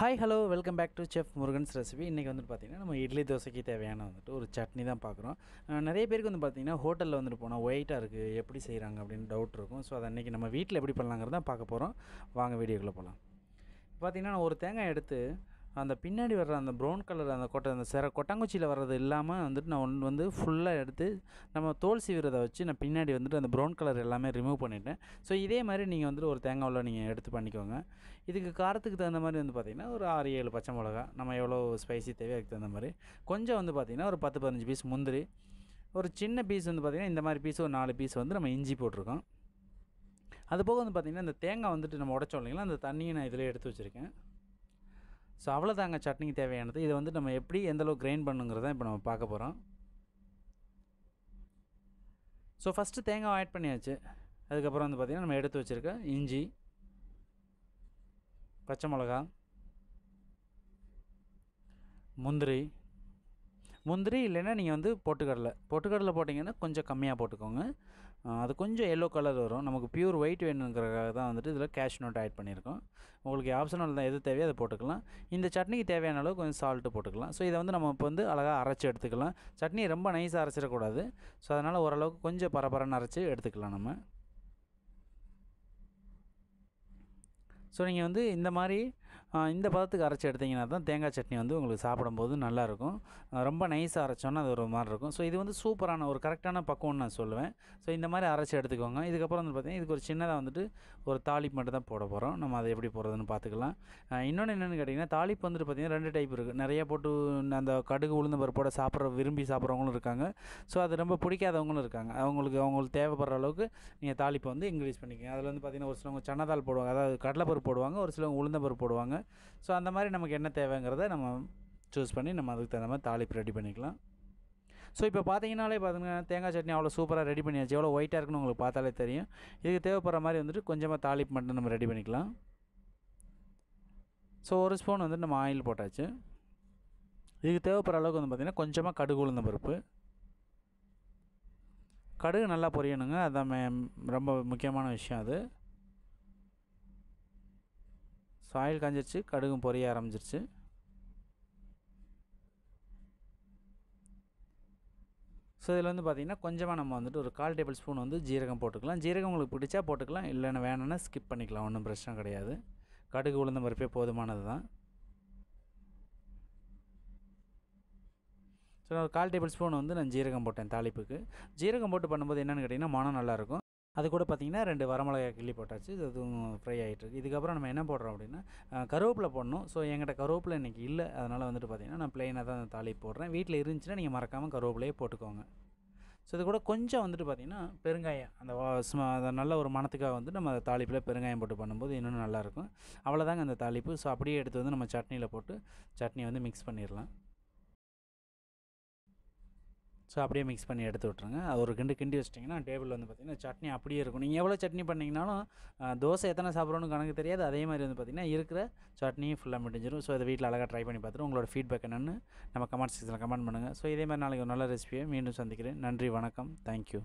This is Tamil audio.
hi hello welcome back to chef Murugan's recipe இன்றைக்கி வந்துட்டு பார்த்திங்கன்னா நம்ம இட்லி தோசைக்கு தேவையான வந்துட்டு ஒரு சட்னி தான் பார்க்குறோம் நிறைய பேருக்கு வந்து பார்த்தீங்கன்னா ஹோட்டலில் வந்துட்டு போனால் ஒயிட்டாக இருக்குது எப்படி செய்கிறாங்க அப்படின்னு டவுட் இருக்கும் ஸோ அதை அன்றைக்கி நம்ம வீட்டில் எப்படி பண்ணலாங்கிறதான் பார்க்க போகிறோம் வாங்க வீடியோக்குள்ளே போகலாம் பார்த்திங்கன்னா நான் ஒரு தேங்காய் எடுத்து அந்த பின்னாடி வர்ற அந்த ப்ரௌன் கலர் அந்த கொட்டை அந்த சிற கொட்டாங்குச்சியில் வர்றது இல்லாமல் வந்துட்டு நான் ஒன்று வந்து ஃபுல்லாக எடுத்து நம்ம தோல் சீவிரதை வச்சு நான் பின்னாடி வந்துட்டு அந்த ப்ரௌன் கலர் எல்லாமே ரிமூவ் பண்ணிவிட்டேன் ஸோ இதே மாதிரி நீங்கள் வந்துட்டு ஒரு தேங்காவில் நீங்கள் எடுத்து பண்ணிக்கோங்க இதுக்கு காரத்துக்கு தகுந்த மாதிரி வந்து பார்த்திங்கன்னா ஒரு ஆறு ஏழு பச்சை மிளகா நம்ம எவ்வளோ ஸ்பைசி தேவை அதுக்கு தகுந்த மாதிரி கொஞ்சம் வந்து பார்த்திங்கன்னா ஒரு பத்து பதினஞ்சு பீஸ் முந்திரி ஒரு சின்ன பீஸ் வந்து பார்த்திங்கன்னா இந்த மாதிரி பீஸ் ஒரு நாலு பீஸ் வந்து நம்ம இஞ்சி போட்டிருக்கோம் அது போக வந்து பார்த்திங்கன்னா இந்த தேங்காய் வந்துட்டு நம்ம உடச்சோம் இல்லைங்களா அந்த தண்ணியை நான் இதில் எடுத்து வச்சுருக்கேன் ஸோ அவ்வளோதாங்க சட்னிக்கு தேவையானது இதை வந்து நம்ம எப்படி எந்தளவு கிரைண்ட் பண்ணுங்கிறத இப்போ நம்ம பார்க்க போகிறோம் ஸோ ஃபஸ்ட்டு தேங்காய் ஆட் பண்ணியாச்சு அதுக்கப்புறம் வந்து பார்த்திங்கன்னா நம்ம எடுத்து வச்சுருக்க இஞ்சி பச்சை மிளகா முந்திரி முந்திரி இல்லைன்னா நீங்கள் வந்து பொட்டுக்கடலை பொட்டுக்கடலை போட்டிங்கன்னா கொஞ்சம் கம்மியாக போட்டுக்கோங்க அது கொஞ்சம் எல்லோ கலர் வரும் நமக்கு பியூர் ஒயிட் வேணுங்கிறக்காக தான் வந்துட்டு இதில் கேஷ் நோட் ஆட் பண்ணியிருக்கோம் உங்களுக்கு ஆப்ஷனல் தான் எது தேவையோ அதை போட்டுக்கலாம் இந்த சட்னிக்கு தேவையான அளவு கொஞ்சம் சால்ட்டு போட்டுக்கலாம் ஸோ இதை வந்து நம்ம இப்போ வந்து அழகாக அரைச்சி எடுத்துக்கலாம் சட்னி ரொம்ப நைஸாக அரைச்சிடக்கூடாது ஸோ அதனால் ஓரளவுக்கு கொஞ்சம் பரபரன்னு அரைச்சி எடுத்துக்கலாம் நம்ம ஸோ நீங்கள் வந்து இந்த மாதிரி இந்த பதத்துக்கு அரைச்சி எடுத்திங்கன்னா தான் தேங்காய் சட்னி வந்து உங்களுக்கு சாப்பிடும்போது நல்லாயிருக்கும் ரொம்ப நைஸாக அரைச்சோன்னா அது ஒரு மாதிரி இருக்கும் ஸோ இது வந்து சூப்பரான ஒரு கரெக்டான பக்குவம்னு நான் சொல்லுவேன் ஸோ இந்த மாதிரி அரைச்சி எடுத்துக்கோங்க இதுக்கப்புறம் வந்து பார்த்திங்கன்னா இதுக்கு ஒரு சின்னதாக வந்துட்டு ஒரு தாளிப்பு மட்டும் தான் போட போகிறோம் நம்ம அதை எப்படி போகிறதுன்னு பார்த்துக்கலாம் இன்னொன்று என்னென்னு கேட்டிங்கன்னா தாளிப்பு வந்துட்டு பார்த்திங்கன்னா ரெண்டு டைப் இருக்குது நிறையா போட்டு அந்த கடுகு உளுந்த பருப்போட சாப்பிட்ற விரும்பி சாப்பிட்றவங்களும் இருக்காங்க ஸோ அது ரொம்ப பிடிக்காதவங்களும் இருக்காங்க அவங்களுக்கு அவங்களுக்கு தேவைப்படுற அளவுக்கு நீங்கள் தாளிப்பை வந்து இன்க்ரீஸ் பண்ணிக்கோங்க அதில் வந்து பார்த்திங்கன்னா ஒரு சிலவங்க சன்னதால் போடுவாங்க அதாவது கடலைப்பருப்பு போடுவாங்க ஒரு சிலவங்க பருப்பு போடுவாங்க ஸோ அந்த மாதிரி நமக்கு என்ன தேவைங்கிறத நம்ம சூஸ் பண்ணி நம்ம அதுக்கு தகுந்த மாதிரி தாளிப்பு ரெடி பண்ணிக்கலாம் ஸோ இப்போ பார்த்தீங்கனாலே பார்த்தீங்கன்னா தேங்காய் சட்னி அவ்வளோ சூப்பராக ரெடி பண்ணியாச்சு எவ்வளோ ஒயிட்டாக இருக்குன்னு உங்களுக்கு பார்த்தாலே தெரியும் இதுக்கு தேவைப்படுற மாதிரி வந்துட்டு கொஞ்சமாக தாளிப்பு மட்டும் நம்ம ரெடி பண்ணிக்கலாம் ஸோ ஒரு ஸ்பூன் வந்துட்டு நம்ம ஆயில் போட்டாச்சு இதுக்கு தேவைப்படுற அளவுக்கு வந்து பார்த்திங்கன்னா கொஞ்சமாக கடுகு உளுந்த பருப்பு கடுகு நல்லா பொரியணுங்க அதான் ரொம்ப முக்கியமான விஷயம் அது ஸோ ஆயில் காஞ்சிருச்சு கடுகும் பொரிய ஆரம்பிச்சிருச்சு ஸோ இதில் வந்து பார்த்திங்கன்னா கொஞ்சமாக நம்ம வந்துட்டு ஒரு கால் டேபிள் ஸ்பூன் வந்து ஜீரகம் போட்டுக்கலாம் ஜீரகம் உங்களுக்கு பிடிச்சா போட்டுக்கலாம் இல்லைன்னு வேணும்னா ஸ்கிப் பண்ணிக்கலாம் ஒன்றும் பிரச்சனை கிடையாது கடுகு உளுந்த பருப்பே போதுமானது தான் ஸோ ஒரு கால் டேபிள் ஸ்பூன் வந்து நான் ஜீரகம் போட்டேன் தாளிப்புக்கு ஜீரகம் போட்டு பண்ணும்போது என்னென்னு கேட்டிங்கன்னா மனம் நல்லாயிருக்கும் அது கூட பார்த்திங்கன்னா ரெண்டு வரமிளகாய் கிள்ளி போட்டாச்சு இது அதுவும் ஃப்ரை ஆகிட்டுருக்கு இதுக்கப்புறம் நம்ம என்ன போடுறோம் அப்படின்னா கருவேப்பிலை போடணும் ஸோ எங்கிட்ட கருவேப்பிலை இன்றைக்கி இல்லை அதனால் வந்துட்டு பார்த்திங்கன்னா நான் ப்ளைனாக தான் அந்த தாலி போடுறேன் வீட்டில் இருந்துச்சுன்னா நீங்கள் மறக்காமல் கருவேப்பிலையே போட்டுக்கோங்க ஸோ இது கூட கொஞ்சம் வந்துட்டு பார்த்திங்கன்னா பெருங்காயம் அந்த சும்மா அதை நல்ல ஒரு மனத்துக்காக வந்து நம்ம அந்த தாளிப்பில் பெருங்காயம் போட்டு பண்ணும்போது இன்னும் நல்லாயிருக்கும் அவ்வளோதாங்க அந்த தாளிப்பு ஸோ அப்படியே எடுத்து வந்து நம்ம சட்னியில் போட்டு சட்னி வந்து மிக்ஸ் பண்ணிடலாம் ஸோ அப்படியே மிக்ஸ் பண்ணி எடுத்து விட்ருங்க ஒரு கிண்டு கிண்டி வச்சிட்டிங்கன்னா டேபிள் வந்து பார்த்திங்கன்னா சட்னி அப்படியே இருக்கும் நீங்கள் எவ்வளோ சட்னி பண்ணிங்கனாலும் தோசை எத்தனை சாப்பிட்றோன்னு கணக்கு தெரியாது அதே மாதிரி வந்து பார்த்திங்கன்னா இருக்கிற சட்னியும் ஃபுல்லாக முடிஞ்சிடும் ஸோ இதை வீட்டில் அழகாக ட்ரை பண்ணி பார்த்துட்டு உங்களோட ஃபீட்பேக் என்னென்னு நம்ம கமெண்ட் செக்ஷனில் கமெண்ட் பண்ணுங்கள் ஸோ இதே மாதிரி நாளைக்கு ஒரு நல்ல ரெசிபியை மீண்டும் சந்திக்கிறேன் நன்றி வணக்கம் தேங்க்யூ